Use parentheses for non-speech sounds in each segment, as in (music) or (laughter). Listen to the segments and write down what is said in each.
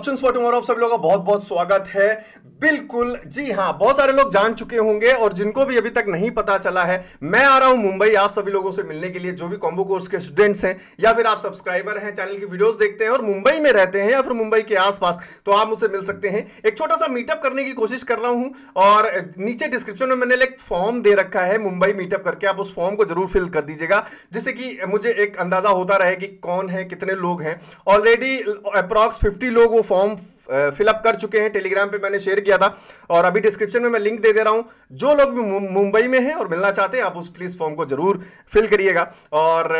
option for tomorrow आप सब लोगों का बहुत बहुत स्वागत है बिल्कुल जी हाँ बहुत सारे लोग जान चुके होंगे और जिनको भी अभी तक नहीं पता चला है मैं आ रहा हूँ मुंबई आप सभी लोगों से मिलने के लिए जो भी कॉम्बो कोर्स के स्टूडेंट्स हैं या फिर आप सब्सक्राइबर हैं चैनल की वीडियोस देखते हैं और मुंबई में रहते हैं या फिर मुंबई के आसपास तो आप मुझसे मिल सकते हैं एक छोटा सा मीटअप करने की कोशिश कर रहा हूँ और नीचे डिस्क्रिप्शन में मैंने एक फॉर्म दे रखा है मुंबई मीटअप करके आप उस फॉर्म को जरूर फिल कर दीजिएगा जिससे कि मुझे एक अंदाजा होता रहे कि कौन है कितने लोग हैं ऑलरेडी अप्रॉक्स फिफ्टी लोग वो फॉर्म फिलअप कर चुके हैं टेलीग्राम पे मैंने शेयर किया था और अभी डिस्क्रिप्शन में मैं लिंक दे दे रहा हूँ जो लोग भी मुंबई में हैं और मिलना चाहते हैं आप उस प्लीज़ फॉर्म को ज़रूर फिल करिएगा और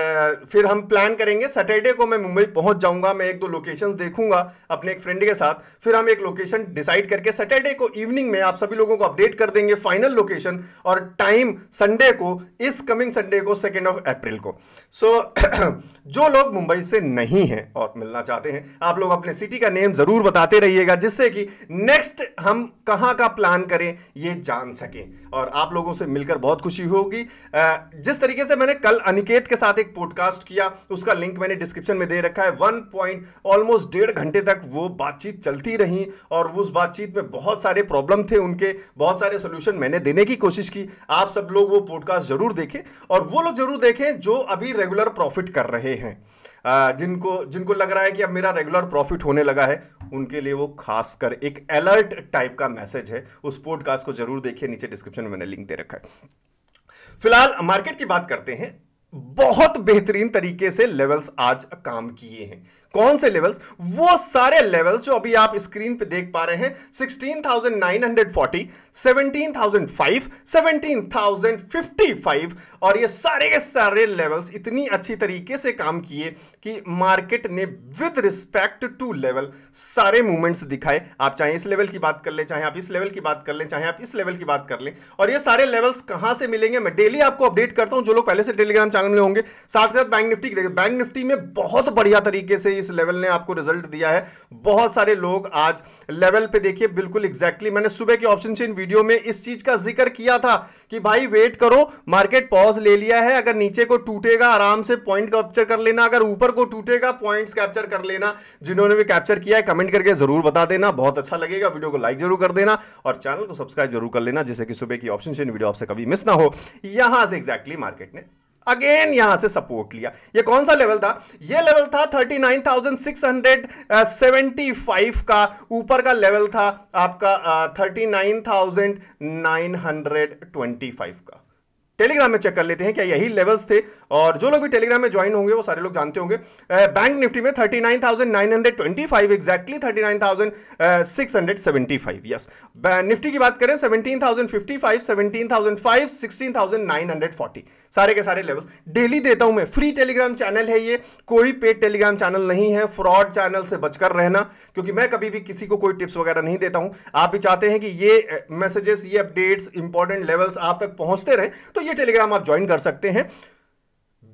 फिर हम प्लान करेंगे सैटरडे को मैं मुंबई पहुँच जाऊँगा मैं एक दो लोकेशन देखूंगा अपने एक फ्रेंड के साथ फिर हम एक लोकेशन डिसाइड करके सैटरडे को इवनिंग में आप सभी लोगों को अपडेट कर देंगे फाइनल लोकेशन और टाइम संडे को इस कमिंग संडे को सेकेंड ऑफ अप्रैल को सो (clears throat) जो लोग मुंबई से नहीं हैं और मिलना चाहते हैं आप लोग अपने सिटी का नेम ज़रूर बताते करते रहिएगा जिससे कि नेक्स्ट हम कहाँ का प्लान करें ये जान सकें और आप लोगों से मिलकर बहुत खुशी होगी जिस तरीके से मैंने कल अनिकेत के साथ एक पॉडकास्ट किया उसका लिंक मैंने डिस्क्रिप्शन में दे रखा है वन पॉइंट ऑलमोस्ट डेढ़ घंटे तक वो बातचीत चलती रही और उस बातचीत में बहुत सारे प्रॉब्लम थे उनके बहुत सारे सोल्यूशन मैंने देने की कोशिश की आप सब लोग वो पॉडकास्ट जरूर देखें और वो लोग जरूर देखें जो अभी रेगुलर प्रॉफिट कर रहे हैं जिनको जिनको लग रहा है कि अब मेरा रेगुलर प्रॉफिट होने लगा है उनके लिए वो खासकर एक अलर्ट टाइप का मैसेज है उस पॉडकास्ट को जरूर देखिए नीचे डिस्क्रिप्शन में मैंने लिंक दे रखा है फिलहाल मार्केट की बात करते हैं बहुत बेहतरीन तरीके से लेवल्स आज काम किए हैं कौन से लेवल्स वो सारे लेवल्स जो अभी आप स्क्रीन पे देख पा रहे हैं 16,940, 17,005, 17,055 और ये सारे के सारे लेवल्स इतनी अच्छी तरीके से काम किए कि मार्केट ने विद रिस्पेक्ट टू लेवल सारे मूवमेंट्स दिखाए आप चाहे इस लेवल की बात कर लें चाहे आप इस लेवल की बात कर लें चाहे आप इस लेवल की बात कर लें और ये सारे लेवल्स कहां से मिलेंगे मैं डेली आपको अपडेट करता हूं जो लोग पहले से टेलीग्राम चैनल में होंगे साथ के साथ बैंक निफ्टी की देखिए बैंक निफ्टी में बहुत बढ़िया तरीके से इस लेवल ने आपको रिजल्ट दिया है बहुत सारे लोग आज लेवल पे देखिए बिल्कुल एग्जैक्टली मैंने सुबह के ऑप्शन चेन वीडियो में इस चीज का जिक्र किया था कि भाई वेट करो मार्केट पॉज ले लिया है अगर नीचे को टूटेगा आराम से पॉइंट कैप्चर कर लेना अगर ऊपर को टूटेगा पॉइंट्स कैप्चर कर लेना जिन्होंने भी कैप्चर किया है कमेंट करके जरूर बता देना बहुत अच्छा लगेगा वीडियो को लाइक जरूर कर देना और चैनल को सब्सक्राइब जरूर कर लेना जैसे कि सुबह की ऑप्शन चेन वीडियो आपसे कभी मिस ना हो यहां से एग्जैक्टली मार्केट ने अगेन यहां से सपोर्ट लिया ये कौन सा लेवल था ये लेवल था 39,675 का ऊपर का लेवल था आपका 39,925 का टेलीग्राम में चेक कर लेते हैं क्या यही लेवल्स थे और जो लोग भी टेलीग्राम में ज्वाइन होंगे वो सारे लोग जानते होंगे बैंक निफ्टी में 39,925 एग्जैक्टली 39,675 यस निफ्टी की बात करें 17,055 17,005 16,940 सारे के सारे लेवल्स डेली देता हूं मैं फ्री टेलीग्राम चैनल है ये कोई पेड टेलीग्राम चैनल नहीं है फ्रॉड चैनल से बचकर रहना क्योंकि मैं कभी भी किसी को कोई टिप्स वगैरह नहीं देता हूं आप भी चाहते हैं कि ये मैसेजेस ये अपडेट्स इंपॉर्टेंट लेवल्स आप तक पहुंचते रहे तो ये टेलीग्राम आप ज्वाइन कर सकते हैं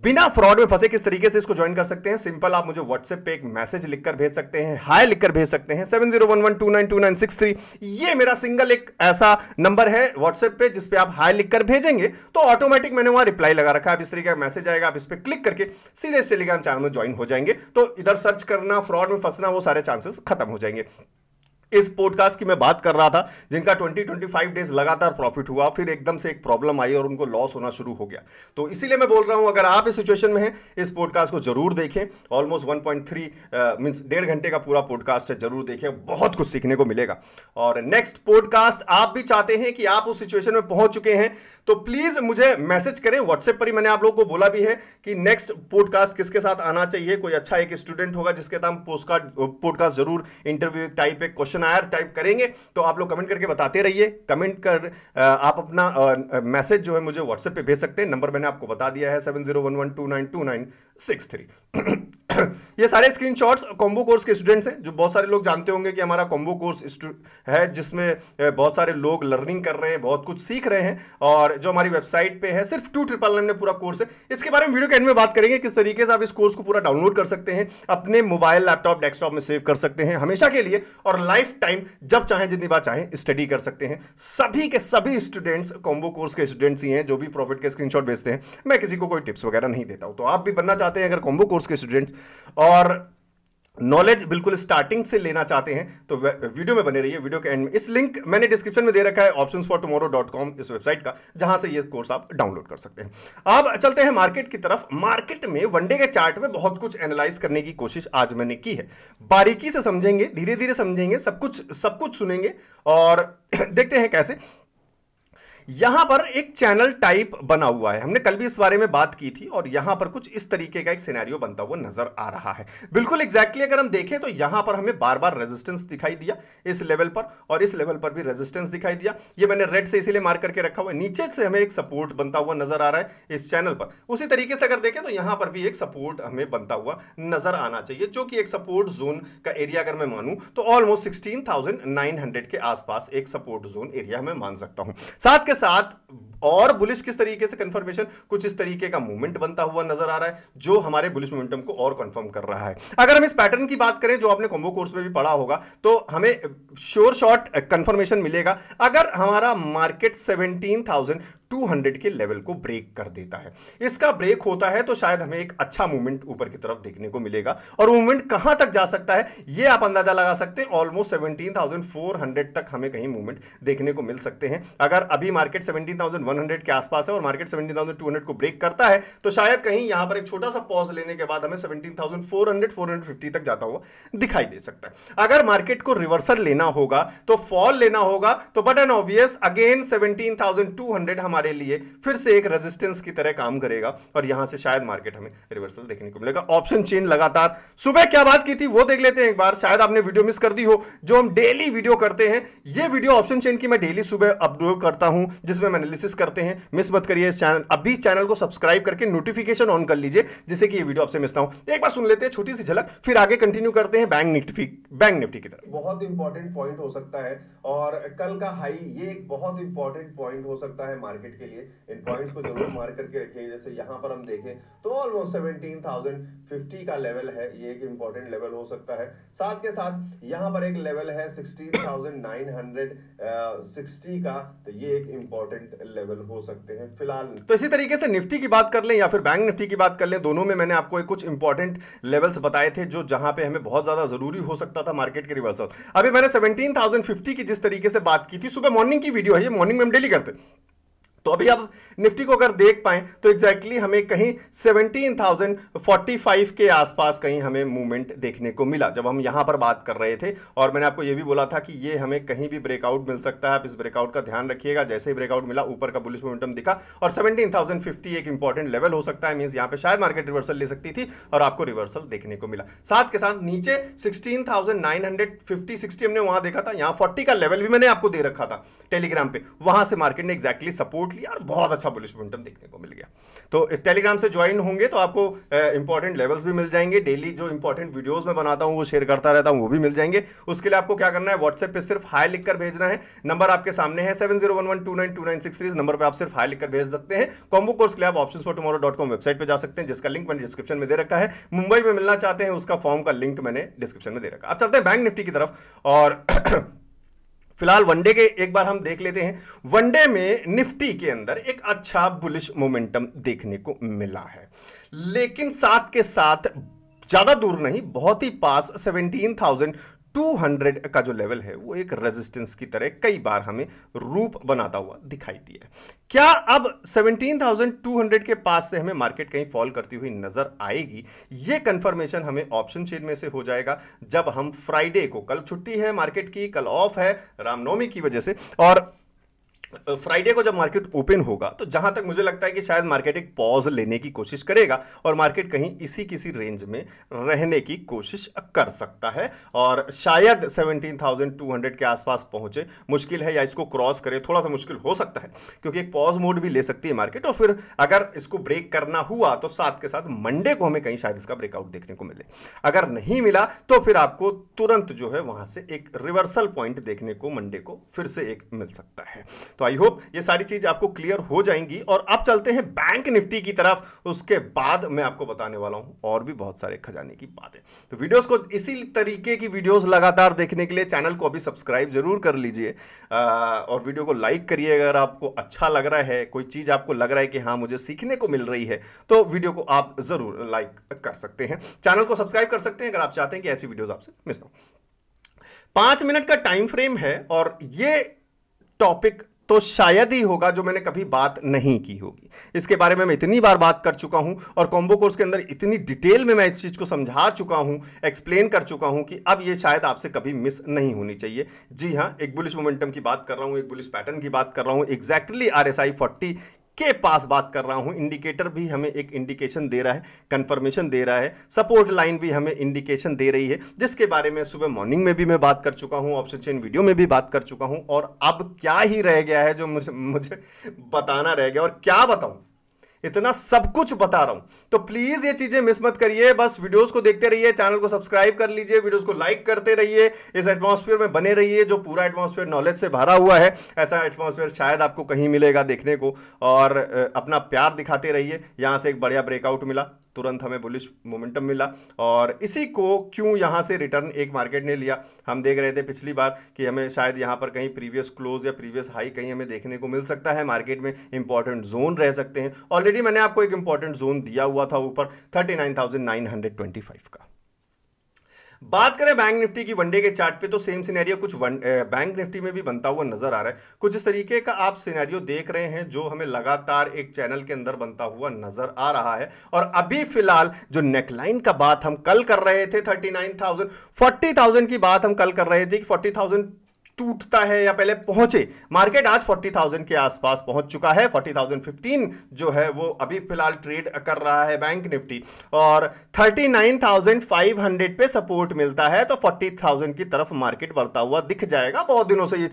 बिना फ्रॉड में फंसे किस तरीके से इसको ज्वाइन कर सकते हैं सिंपल आप मुझे व्हाट्सएप पे एक मैसेज लिखकर भेज सकते हैं हाय लिखकर भेज सकते हैं seven zero one one two nine two nine six three ये मेरा सिंगल एक ऐसा नंबर है व्हाट्सएप पे जिस पे आप हाय लिखकर भेजेंगे तो ऑटोमेटिक मैंने वहां रिप्लाई लगा रखा है आप इस तरीके का मैसेज आएगा आप इस पर क्लिक करके सीधे इस टेलीग्राम चैनल में ज्वाइन हो जाएंगे तो इधर सर्च करना फ्रॉड में फंसना वो सारे चांसेस खत्म हो जाएंगे इस पॉडकास्ट की मैं बात कर रहा था जिनका 20 25 डेज लगातार प्रॉफिट हुआ फिर एकदम से एक प्रॉब्लम आई और उनको लॉस होना शुरू हो गया तो इसीलिए मैं बोल रहा हूं अगर आप इस सिचुएशन में हैं इस पॉडकास्ट को जरूर देखें ऑलमोस्ट 1.3 पॉइंट मीन्स डेढ़ घंटे का पूरा पॉडकास्ट है जरूर देखें बहुत कुछ सीखने को मिलेगा और नेक्स्ट पॉडकास्ट आप भी चाहते हैं कि आप उस सिचुएशन में पहुंच चुके हैं तो प्लीज़ मुझे मैसेज करें व्हाट्सएप पर ही मैंने आप लोगों को बोला भी है कि नेक्स्ट पॉडकास्ट किसके साथ आना चाहिए कोई अच्छा एक स्टूडेंट होगा जिसके साथ पोस्ट पॉडकास्ट uh, जरूर इंटरव्यू टाइप एक क्वेश्चन नायर टाइप करेंगे तो आप लोग कमेंट करके बताते रहिए कमेंट कर आप अपना मैसेज जो है मुझे व्हाट्सएप पे भेज सकते हैं नंबर मैंने आपको बता दिया है seven zero one one two nine two nine six three ये सारे स्क्रीनशॉट्स कॉम्बो कोर्स के स्टूडेंट्स हैं जो बहुत सारे लोग जानते होंगे कि हमारा कॉम्बो कोर्स है जिसमें बहुत सारे लोग लर्निंग कर रहे हैं बहुत कुछ सीख रहे हैं और जो हमारी वेबसाइट पे है सिर्फ टू ट्रिपल नाइन में पूरा कोर्स है इसके बारे में वीडियो के एंड में बात करेंगे किस तरीके से आप इस कोर्स को पूरा डाउनलोड कर सकते हैं अपने मोबाइल लैपटॉप डेस्कटॉप में सेव कर सकते हैं हमेशा के लिए और लाइफ लाइफ टाइम जब चाहे जितनी बार चाहे स्टडी कर सकते हैं सभी के सभी स्टूडेंट्स कॉम्बो कोर्स के स्टूडेंट्स ही हैं जो भी प्रॉफिट के स्क्रीनशॉट भेजते हैं मैं किसी को कोई टिप्स वगैरह नहीं देता हूं तो आप भी बनना चाहते हैं अगर कॉम्बो कोर्स के स्टूडेंट्स और नॉलेज बिल्कुल स्टार्टिंग से लेना चाहते हैं तो वीडियो में बने रहिए वीडियो के एंड में इस लिंक मैंने डिस्क्रिप्शन में दे रखा है option for tomorrow dot com इस वेबसाइट का जहां से ये कोर्स आप डाउनलोड कर सकते हैं अब चलते हैं मार्केट की तरफ मार्केट में वनडे के चार्ट में बहुत कुछ एनालाइज करने की कोशिश आज मैंने की है बारीकी से समझेंगे धीरे धीरे समझेंगे सब कुछ सब कुछ सुनेंगे और (clears throat) देखते हैं कैसे यहां पर एक चैनल टाइप बना हुआ है हमने कल भी इस बारे में बात की थी और यहां पर कुछ इस तरीके का एक सिनेरियो बनता हुआ नजर आ रहा है बिल्कुल एग्जैक्टली अगर हम देखें तो यहां पर हमें बार बार रेजिस्टेंस दिखाई दिया इस लेवल पर और इस लेवल पर भी रेजिस्टेंस दिखाई दिया ये मैंने रेड से इसीलिए मार करके रखा हुआ नीचे से हमें एक सपोर्ट बनता हुआ नजर आ रहा है इस चैनल पर उसी तरीके से अगर देखें तो यहां पर भी एक सपोर्ट हमें बनता हुआ नजर आना चाहिए जो कि एक सपोर्ट जोन का एरिया अगर मैं मानू तो ऑलमोस्ट सिक्सटीन के आसपास एक सपोर्ट जोन एरिया मैं मान सकता हूं साथ के साथ और बुलिश किस तरीके से कंफर्मेशन कुछ इस तरीके का मूवमेंट बनता हुआ नजर आ रहा है जो हमारे बुलिश मोमेंटम को और कंफर्म कर रहा है अगर हम इस पैटर्न की बात करें जो आपने कॉम्बो कोर्स में भी पढ़ा होगा तो हमें श्योर शॉर्ट कंफर्मेशन मिलेगा अगर हमारा मार्केट सेवनटीन थाउजेंड 200 के लेवल को ब्रेक कर देता है इसका ब्रेक होता है तो शायद हमें एक अच्छा मूवमेंट ऊपर की तरफ देखने को मिलेगा और मूवमेंट कहां तक जा सकता है यह आप अंदाजा लगा सकते हैं ऑलमोस्ट सेवनटीन तक हमें कहीं मूवमेंट देखने को मिल सकते हैं अगर अभी मार्केट सेवनटीन के आसपास है और मार्केट सेवनटीन को ब्रेक करता है तो शायद कहीं यहां पर एक छोटा सा पॉज लेने के बाद हमें सेवनटीन 450 तक जाता हुआ दिखाई दे सकता है अगर मार्केट को रिवर्सल लेना होगा तो फॉल लेना होगा तो but an obvious again seventeen हमारे हमारे लिए फिर से एक रेजिस्टेंस की तरह काम करेगा और यहां से शायद मार्केट हमें रिवर्सल देखने को मिलेगा ऑप्शन चेन लगातार सुबह क्या बात की थी वो देख लेते हैं एक बार शायद आपने वीडियो मिस कर दी हो जो हम डेली वीडियो करते हैं ये वीडियो ऑप्शन चेन की मैं डेली सुबह अपलोड करता हूं जिसमें हम एनालिसिस करते हैं मिस मत करिए इस चैनल अभी चैनल को सब्सक्राइब करके नोटिफिकेशन ऑन कर लीजिए जिससे कि ये वीडियो आपसे मिस ना हो एक बार सुन लेते हैं छोटी सी झलक फिर आगे कंटिन्यू करते हैं बैंक निफ्टी बैंक निफ्टी की तरफ बहुत इंपॉर्टेंट पॉइंट हो सकता है और कल का हाई ये एक बहुत इंपॉर्टेंट पॉइंट हो सकता है मार्केट मार्केट के लिए इन पॉइंट्स को जरूर मार्क करके रखिए जैसे यहाँ पर हम देखें तो ऑलमोस्ट सेवनटीन थाउजेंड फिफ्टी का लेवल है ये एक इंपॉर्टेंट लेवल हो सकता है साथ के साथ यहाँ पर एक लेवल है sixteen thousand nine hundred sixty का तो ये एक इंपॉर्टेंट लेवल हो सकते हैं फिलहाल तो इसी तरीके से निफ्टी की बात कर लें या फिर बैंक निफ्टी की बात कर लें दोनों में मैंने आपको एक कुछ इंपॉर्टेंट लेवल्स बताए थे जो जहां पे हमें बहुत ज्यादा जरूरी हो सकता था मार्केट के रिवर्सल अभी मैंने 17,050 की जिस तरीके से बात की थी सुबह मॉर्निंग की वीडियो है ये मॉर्निंग में हम डेली करते हैं तो अभी आप निफ्टी को अगर देख पाएं तो एग्जैक्टली exactly हमें कहीं 17,045 के आसपास कहीं हमें मूवमेंट देखने को मिला जब हम यहां पर बात कर रहे थे और मैंने आपको यह भी बोला था कि ये हमें कहीं भी ब्रेकआउट मिल सकता है आप इस ब्रेकआउट का ध्यान रखिएगा जैसे ही ब्रेकआउट मिला ऊपर का बुलिस मोमेंटम दिखा और सेवनटीन एक इंपॉर्टेंट लेवल हो सकता है मीन्स यहां पर शायद मार्केट रिवर्सल ले सकती थी और आपको रिवर्सल देखने को मिला साथ के साथ नीचे सिक्सटीन 60 हमने वहाँ देखा था यहां फोर्टी का लेवल भी मैंने आपको दे रखा था टेलीग्राम पर वहां से मार्केट ने एक्जैक्टली सपोर्ट नोट लिया और बहुत अच्छा बुलिश मोमेंटम देखने को मिल गया तो टेलीग्राम से ज्वाइन होंगे तो आपको इंपॉर्टेंट लेवल्स भी मिल जाएंगे डेली जो इंपॉर्टेंट वीडियोस मैं बनाता हूँ वो शेयर करता रहता हूँ वो भी मिल जाएंगे उसके लिए आपको क्या करना है व्हाट्सएप पर सिर्फ हाई लिखकर भेजना है नंबर आपके सामने है seven zero one one two nine two nine six three number पर आप सिर्फ हाई लिखकर भेज सकते हैं कॉम्बो कोर्स के लिए आप option for tomorrow dot com website पर जा सकते हैं जिसका लिंक मैंने डिस्क्रिप्शन में दे रखा है मुंबई में मिलना चाहते हैं उसका फॉर्म का लिंक मैंने डिस्क्रिप्शन में दे रखा आप चलते हैं बैंक निफ्टी की तरफ और फिलहाल वनडे के एक बार हम देख लेते हैं वनडे में निफ्टी के अंदर एक अच्छा बुलिश मोमेंटम देखने को मिला है लेकिन साथ के साथ ज़्यादा दूर नहीं बहुत ही पास थाउजेंड 200 का जो लेवल है वो एक रेजिस्टेंस की तरह कई बार हमें रूप बनाता हुआ दिखाई दिया क्या अब 17,200 के पास से हमें मार्केट कहीं फॉल करती हुई नजर आएगी ये कंफर्मेशन हमें ऑप्शन चेन में से हो जाएगा जब हम फ्राइडे को कल छुट्टी है मार्केट की कल ऑफ है रामनवमी की वजह से और फ्राइडे को जब मार्केट ओपन होगा तो जहां तक मुझे लगता है कि शायद मार्केट एक पॉज लेने की कोशिश करेगा और मार्केट कहीं इसी किसी रेंज में रहने की कोशिश कर सकता है और शायद 17,200 के आसपास पहुंचे मुश्किल है या इसको क्रॉस करे थोड़ा सा मुश्किल हो सकता है क्योंकि एक पॉज मोड भी ले सकती है मार्केट और फिर अगर इसको ब्रेक करना हुआ तो साथ के साथ मंडे को हमें कहीं शायद इसका ब्रेकआउट देखने को मिले अगर नहीं मिला तो फिर आपको तुरंत जो है वहां से एक रिवर्सल पॉइंट देखने को मंडे को फिर से एक मिल सकता है तो तो आई होप ये सारी चीज़ आपको क्लियर हो जाएंगी और अब चलते हैं बैंक निफ्टी की तरफ उसके बाद मैं आपको बताने वाला हूं और भी बहुत सारे खजाने की बातें तो वीडियोस को इसी तरीके की वीडियोस लगातार देखने के लिए चैनल को अभी सब्सक्राइब जरूर कर लीजिए और वीडियो को लाइक करिए अगर आपको अच्छा लग रहा है कोई चीज़ आपको लग रहा है कि हाँ मुझे सीखने को मिल रही है तो वीडियो को आप ज़रूर लाइक कर सकते हैं चैनल को सब्सक्राइब कर सकते हैं अगर आप चाहते हैं कि ऐसी वीडियोज़ आपसे मिस ना पांच मिनट का टाइम फ्रेम है और ये टॉपिक तो शायद ही होगा जो मैंने कभी बात नहीं की होगी इसके बारे में मैं इतनी बार बात कर चुका हूं और कॉम्बो कोर्स के अंदर इतनी डिटेल में मैं इस चीज़ को समझा चुका हूं एक्सप्लेन कर चुका हूं कि अब यह शायद आपसे कभी मिस नहीं होनी चाहिए जी हां एक बुलिश मोमेंटम की बात कर रहा हूं एक बुलिश पैटर्न की बात कर रहा हूं exactly R S I forty के पास बात कर रहा हूं इंडिकेटर भी हमें एक इंडिकेशन दे रहा है कंफर्मेशन दे रहा है सपोर्ट लाइन भी हमें इंडिकेशन दे रही है जिसके बारे में सुबह मॉर्निंग में भी मैं बात कर चुका हूं ऑप्शन चेन वीडियो में भी बात कर चुका हूं और अब क्या ही रह गया है जो मुझे मुझे बताना रह गया और क्या बताऊं इतना सब कुछ बता रहा हूं तो प्लीज ये चीजें मिस मत करिए बस वीडियोस को देखते रहिए चैनल को सब्सक्राइब कर लीजिए वीडियोस को लाइक करते रहिए इस एटमॉस्फेयर में बने रहिए जो पूरा एटमॉस्फेयर नॉलेज से भरा हुआ है ऐसा एटमॉस्फेयर शायद आपको कहीं मिलेगा देखने को और अपना प्यार दिखाते रहिए यहां से एक बढ़िया ब्रेकआउट मिला तुरंत हमें बुलिश मोमेंटम मिला और इसी को क्यों यहां से रिटर्न एक मार्केट ने लिया हम देख रहे थे पिछली बार कि हमें शायद यहां पर कहीं प्रीवियस क्लोज या प्रीवियस हाई कहीं हमें देखने को मिल सकता है मार्केट में इंपॉर्टेंट जोन रह सकते हैं ऑलरेडी ऑलरेडी मैंने आपको एक इंपॉर्टेंट जोन दिया हुआ था ऊपर 39,925 का बात करें बैंक निफ्टी की वनडे के चार्ट पे तो सेम सिनेरियो कुछ वन, ए, बैंक निफ्टी में भी बनता हुआ नजर आ रहा है कुछ इस तरीके का आप सिनेरियो देख रहे हैं जो हमें लगातार एक चैनल के अंदर बनता हुआ नजर आ रहा है और अभी फिलहाल जो नेकलाइन का बात हम कल कर रहे थे thirty nine thousand forty thousand की बात हम कल कर रहे थे कि फोर्टी थाउजेंड टूटता है या पहले पहुंचे मार्केट आज 40,000 के आसपास पहुंच चुका है 40,015 जो है वो अभी फिलहाल ट्रेड कर रहा है बैंक निफ्टी और 39,500 पे सपोर्ट मिलता है तो 40,000 की तरफ मार्केट बढ़ता हुआ दिख जाएगा बहुत दिनों से ये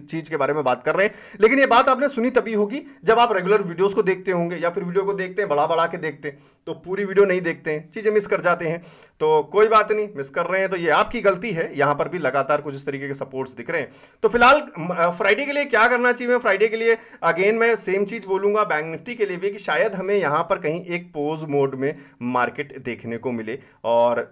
चीज के बारे में बात कर रहे हैं लेकिन ये बात आपने सुनी तभी होगी जब आप रेगुलर वीडियोज को देखते होंगे या फिर वीडियो को देखते हैं बड़ा बड़ा के देखते हैं तो पूरी वीडियो नहीं देखते हैं चीज़ें मिस कर जाते हैं तो कोई बात नहीं मिस कर रहे हैं तो ये आपकी गलती है यहां पर भी लगातार कुछ इस तरीके के सपोर्ट्स दिख रहे हैं हैं तो फिलहाल फ्राइडे के लिए क्या करना चाहिए फ्राइडे के लिए अगेन मैं सेम चीज़ बोलूंगा बैंक निफ्टी के लिए भी कि शायद हमें यहां पर कहीं एक पोज मोड में मार्केट देखने को मिले और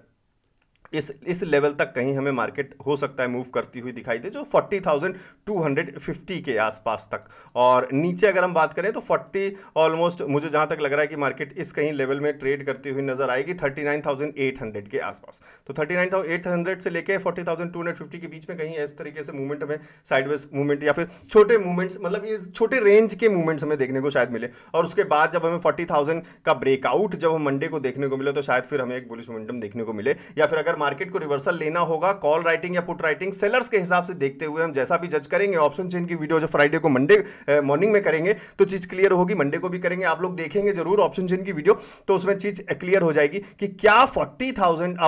इस इस लेवल तक कहीं हमें मार्केट हो सकता है मूव करती हुई दिखाई दे जो 40,250 के आसपास तक और नीचे अगर हम बात करें तो 40 ऑलमोस्ट मुझे जहां तक लग रहा है कि मार्केट इस कहीं लेवल में ट्रेड करती हुई नजर आएगी 39,800 के आसपास तो 39,800 से लेके 40,250 के बीच में कहीं इस तरीके से मूवमेंट हमें साइडवेज मूवमेंट या फिर छोटे मूवमेंट्स मतलब ये छोटे रेंज के मूवमेंट्स हमें देखने को शायद मिले और उसके बाद जब हमें फोर्टी का ब्रेकआउट जब हम मंडे को देखने को मिले तो शायद फिर हमें एक बुलिस मोमेंटम देखने को मिले या फिर अगर मार्केट को रिवर्सल लेना होगा कॉल राइटिंग या पुट राइटिंग सेलर्स के हिसाब से देखते हुए हम जैसा भी जज करेंगे ऑप्शन चेन की वीडियो जो फ्राइडे को मंडे मॉर्निंग में करेंगे तो चीज़ क्लियर होगी मंडे को भी करेंगे आप लोग देखेंगे जरूर ऑप्शन चेन की वीडियो तो उसमें चीज़ क्लियर हो जाएगी कि क्या फोर्टी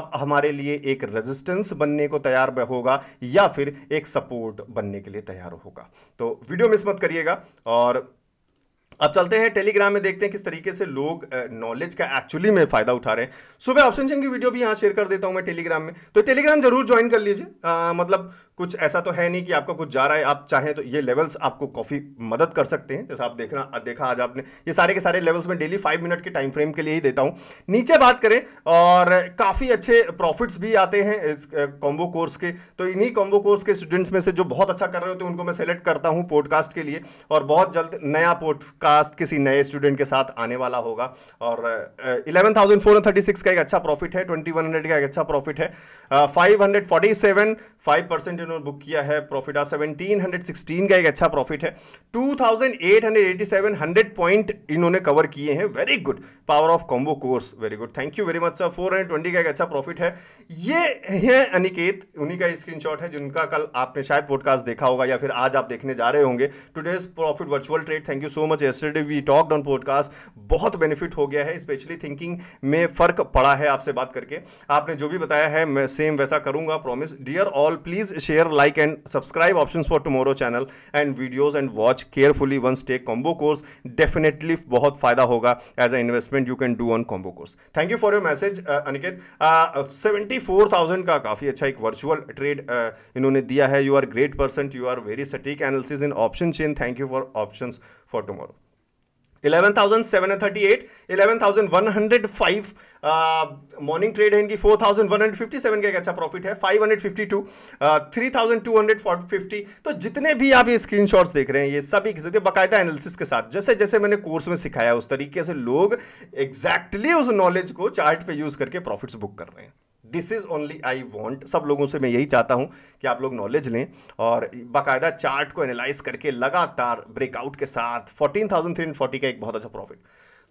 अब हमारे लिए एक रजिस्टेंस बनने को तैयार होगा या फिर एक सपोर्ट बनने के लिए तैयार होगा तो वीडियो मिस मत करिएगा और अब चलते हैं टेलीग्राम में देखते हैं किस तरीके से लोग नॉलेज का एक्चुअली में फायदा उठा रहे हैं सुबह ऑप्शन चेन की वीडियो भी यहाँ शेयर कर देता हूँ मैं टेलीग्राम में तो टेलीग्राम जरूर ज्वाइन कर लीजिए मतलब कुछ ऐसा तो है नहीं कि आपका कुछ जा रहा है आप चाहें तो ये लेवल्स आपको काफ़ी मदद कर सकते हैं जैसा आप देखना देखा आज आपने ये सारे के सारे लेवल्स में डेली फाइव मिनट के टाइम फ्रेम के लिए ही देता हूँ नीचे बात करें और काफ़ी अच्छे प्रॉफिट्स भी आते हैं इस कॉम्बो कोर्स के तो इन्हीं कॉम्बो कोर्स के स्टूडेंट्स में से जो बहुत अच्छा कर रहे होते हैं उनको मैं सेलेक्ट करता हूँ पॉडकास्ट के लिए और बहुत जल्द नया पॉडकास्ट पास किसी नए स्टूडेंट के साथ आने वाला होगा और eleven thousand four thirty six का एक अच्छा प्रॉफिट है ट्वेंटी वन हंड्रेड का एक अच्छा प्रॉफिट है five hundred forty seven five percent इन्होंने बुक किया है प्रॉफिट आज सेवनटीन हंड्रेड सिक्सटीन का एक अच्छा प्रॉफिट है two thousand eight hundred eighty seven hundred point इन्होंने कवर किए हैं very good power of combo course very good thank you very much sir four hundred twenty का एक अच्छा प्रॉफिट है ये है अनिकेत उन्हीं का स्क्रीन शॉट है जिनका कल आपने शायद पॉडकास्ट देखा होगा या फिर आज आप देखने जा रहे होंगे today's profit virtual trade thank you so much as yesterday we talked on podcast बहुत बेनिफिट हो गया है स्पेशली थिंकिंग में फ़र्क पड़ा है आपसे बात करके आपने जो भी बताया है मैं सेम वैसा करूंगा promise dear all please share like and subscribe option for tomorrow channel and videos and watch carefully once take combo course definitely बहुत फ़ायदा होगा as a investment you can do on combo course thank you for your message Aniket seventy four thousand का काफ़ी अच्छा एक virtual trade uh, इन्होंने दिया है you are great person you are very सटीक analysis in option chain thank you for option for tomorrow 11,738, morning trade है इनकी 4,157 का एक अच्छा प्रॉफिट है 552, uh, 3,250 तो जितने भी आप ये स्क्रीनशॉट्स देख रहे हैं ये सब एक बाकायदा एनालिसिस के साथ जैसे जैसे मैंने कोर्स में सिखाया उस तरीके से लोग एग्जैक्टली exactly उस नॉलेज को चार्ट पे यूज़ करके प्रॉफिट्स बुक कर रहे हैं this is only I want सब लोगों से मैं यही चाहता हूँ कि आप लोग नॉलेज लें और बाकायदा चार्ट को एनालाइज करके लगातार ब्रेकआउट के साथ fourteen thousand three hundred forty का एक बहुत अच्छा प्रॉफिट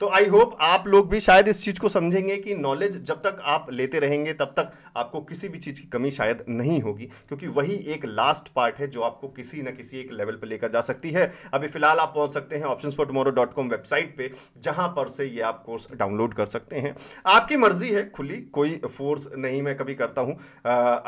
तो आई होप आप लोग भी शायद इस चीज़ को समझेंगे कि नॉलेज जब तक आप लेते रहेंगे तब तक आपको किसी भी चीज़ की कमी शायद नहीं होगी क्योंकि वही एक लास्ट पार्ट है जो आपको किसी न किसी एक लेवल पर लेकर जा सकती है अभी फिलहाल आप पहुंच सकते हैं option for tomorrow dot com website पर जहां पर से ये आप कोर्स डाउनलोड कर सकते हैं आपकी मर्जी है खुली कोई फोर्स नहीं मैं कभी करता हूँ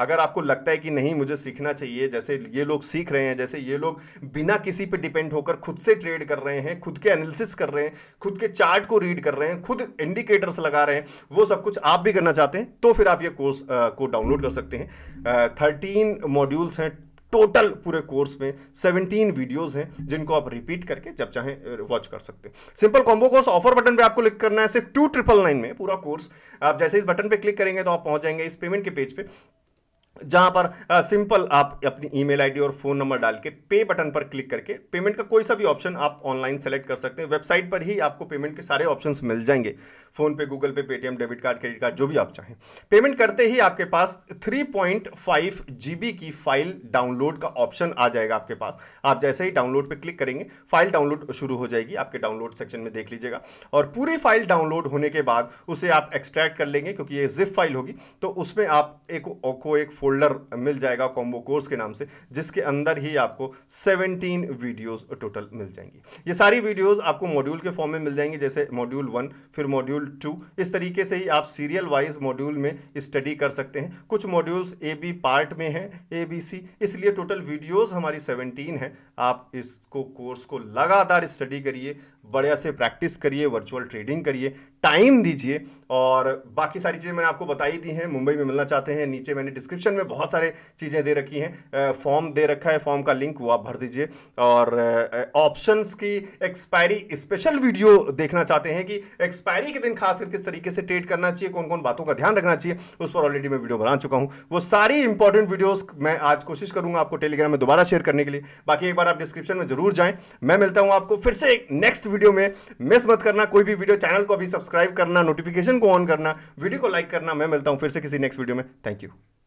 अगर आपको लगता है कि नहीं मुझे सीखना चाहिए जैसे ये लोग सीख रहे हैं जैसे ये लोग बिना किसी पर डिपेंड होकर खुद से ट्रेड कर रहे हैं खुद के एनालिसिस कर रहे हैं खुद के चार्ट चार्ट को रीड कर रहे हैं खुद इंडिकेटर्स लगा रहे हैं वो सब कुछ आप भी करना चाहते हैं तो फिर आप ये कोर्स को डाउनलोड कर सकते हैं थर्टीन मॉड्यूल्स हैं टोटल पूरे कोर्स में 17 वीडियोस हैं जिनको आप रिपीट करके जब चाहे वॉच कर सकते हैं simple combo course offer button पे आपको क्लिक करना है सिर्फ टू ट्रिपल नाइन में पूरा कोर्स आप जैसे इस बटन पे क्लिक करेंगे तो आप पहुंच जाएंगे इस पेमेंट के पेज पे जहां पर आ, सिंपल आप अपनी ईमेल आईडी और फ़ोन नंबर डाल के पे बटन पर क्लिक करके पेमेंट का कोई सा भी ऑप्शन आप ऑनलाइन सेलेक्ट कर सकते हैं वेबसाइट पर ही आपको पेमेंट के सारे ऑप्शंस मिल जाएंगे phone PhonePe Google Pay Paytm debit card credit card जो भी आप चाहें पेमेंट करते ही आपके पास थ्री पॉइंट जी बी की फाइल डाउनलोड का ऑप्शन आ जाएगा आपके पास आप जैसे ही डाउनलोड पर क्लिक करेंगे फाइल डाउनलोड शुरू हो जाएगी आपके डाउनलोड सेक्शन में देख लीजिएगा और पूरी फाइल डाउनलोड होने के बाद उसे आप एक्सट्रैक्ट कर लेंगे क्योंकि ये जिप फाइल होगी तो उसमें आप एक को एक फोल्डर मिल जाएगा कॉम्बो कोर्स के नाम से जिसके अंदर ही आपको 17 वीडियोस टोटल मिल जाएंगी ये सारी वीडियोस आपको मॉड्यूल के फॉर्म में मिल जाएंगी जैसे मॉड्यूल वन फिर मॉड्यूल टू इस तरीके से ही आप सीरियल वाइज मॉड्यूल में स्टडी कर सकते हैं कुछ मॉड्यूल्स ए बी पार्ट में हैं ए बी सी इसलिए टोटल वीडियोज़ हमारी सेवनटीन है आप इसको कोर्स को लगातार स्टडी करिए बढ़िया से प्रैक्टिस करिए वर्चुअल ट्रेडिंग करिए टाइम दीजिए और बाकी सारी चीज़ें मैंने आपको बताई दी हैं मुंबई में मिलना चाहते हैं नीचे मैंने डिस्क्रिप्शन में बहुत सारे चीज़ें दे रखी हैं फॉर्म दे रखा है फॉर्म का लिंक वो आप भर दीजिए और ऑप्शंस की एक्सपायरी स्पेशल वीडियो देखना चाहते हैं कि एक्सपायरी के दिन खासकर किस तरीके से ट्रेड करना चाहिए कौन कौन बातों का ध्यान रखना चाहिए उस पर ऑलरेडी मैं वीडियो बना चुका हूँ वो सारी इंपॉर्टेंट वीडियोज़ मैं आज कोशिश करूँगा आपको टेलीग्राम में दोबारा शेयर करने के लिए बाकी एक बार आप डिस्क्रिप्शन में जरूर जाएँ मैं मिलता हूँ आपको फिर से नेक्स्ट वीडियो में मिस मत करना कोई भी वीडियो चैनल को अभी सब्सक्राइब करना नोटिफिकेशन को ऑन करना वीडियो को लाइक करना मैं मिलता हूँ फिर से किसी नेक्स्ट वीडियो में थैंक यू